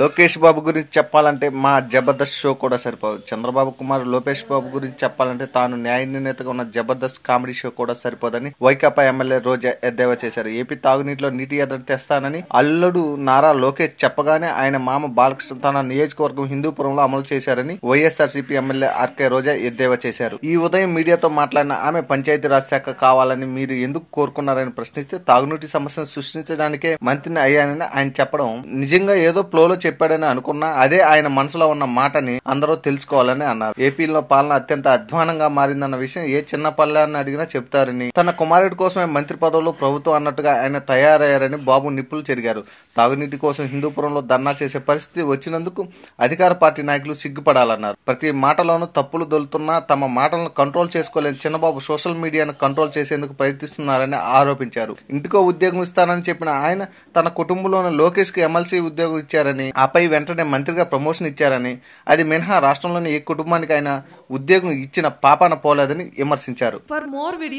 లోకేష్ బాబు గురించి చెప్పాలంటే మా జబర్దస్త్ షో కూడా సరిపోదు చంద్రబాబు కుమార్ లోకేష్ బాబు గురించి చెప్పాలంటే తాను న్యాయ నిర్ణేతగా ఉన్న జబర్దస్త్ కామెడీ షో కూడా సరిపోదని వైకాపా ఎమ్మెల్యే రోజా ఎద్దేవా చేశారు ఏపీ తాగునీటిలో నీటి ఎద్దడి తెస్తానని అల్లుడు నారా లోకేష్ చెప్పగానే ఆయన మామ బాలకృష్ణ తన నియోజకవర్గం హిందూపురంలో అమలు చేశారని వైఎస్ఆర్సీపీ ఎమ్మెల్యే ఆర్కే రోజా ఎద్దేవా చేశారు ఈ ఉదయం మీడియాతో మాట్లాడిన ఆమె పంచాయతీరాజ్ శాఖ కావాలని మీరు ఎందుకు కోరుకున్నారని ప్రశ్నిస్తే తాగునీటి సమస్యను సృష్టించడానికే మంత్రిని అయ్యానని ఆయన చెప్పడం నిజంగా ఏదో ప్లోలో చెప్పాడని అనుకున్నా అదే ఆయన మనసులో ఉన్న మాటని అందరూ తెలుసుకోవాలని అన్నారు ఏపీలో పాలన అత్యంత అధ్వానంగా మారిందన్న విషయం ఏ చిన్న పల్లె అని అడిగినా చెప్తారని తన కుమారుడి కోసమే మంత్రి పదవులు ప్రభుత్వం అన్నట్టుగా ఆయన తయారయ్యారని బాబు నిప్పులు చెరిగారు సాగునీటి కోసం హిందూపురంలో ధర్నా చేసే పరిస్థితి వచ్చినందుకు అధికార పార్టీ నాయకులు సిగ్గుపడాలన్నారు ప్రతి మాటలోనూ తప్పులు దొలుతున్నా తమ మాటలను కంట్రోల్ చేసుకోలేని చిన్నబాబు సోషల్ మీడియాను కంట్రోల్ చేసేందుకు ప్రయత్నిస్తున్నారని ఆరోపించారు ఇంటికో ఉద్యోగం ఇస్తానని చెప్పిన ఆయన తన కుటుంబంలోని లోకేష్ కి ఎమ్మెల్సీ ఉద్యోగం ఇచ్చారని ఆపై వెంటనే మంత్రిగా ప్రమోషన్ ఇచ్చారని అది మినహా రాష్ట్రంలోని ఏ కుటుంబానికి ఆయన ఉద్యోగం ఇచ్చిన పాపాన పోలేదని విమర్శించారు